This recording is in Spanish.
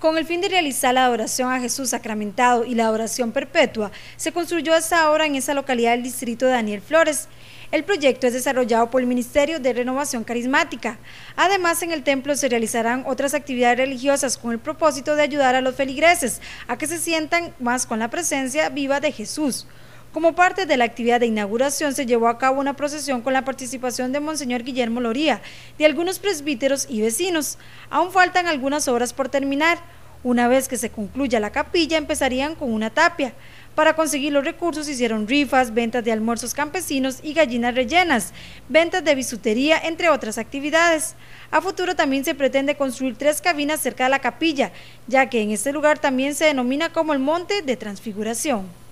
Con el fin de realizar la adoración a Jesús sacramentado y la adoración perpetua, se construyó esta obra en esa localidad del distrito de Daniel Flores. El proyecto es desarrollado por el Ministerio de Renovación Carismática. Además, en el templo se realizarán otras actividades religiosas con el propósito de ayudar a los feligreses a que se sientan más con la presencia viva de Jesús. Como parte de la actividad de inauguración se llevó a cabo una procesión con la participación de Monseñor Guillermo Loría, de algunos presbíteros y vecinos. Aún faltan algunas obras por terminar. Una vez que se concluya la capilla empezarían con una tapia. Para conseguir los recursos hicieron rifas, ventas de almuerzos campesinos y gallinas rellenas, ventas de bisutería, entre otras actividades. A futuro también se pretende construir tres cabinas cerca de la capilla, ya que en este lugar también se denomina como el Monte de Transfiguración.